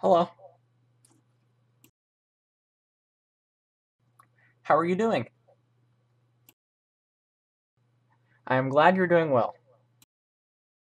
Hello. How are you doing? I am glad you're doing well.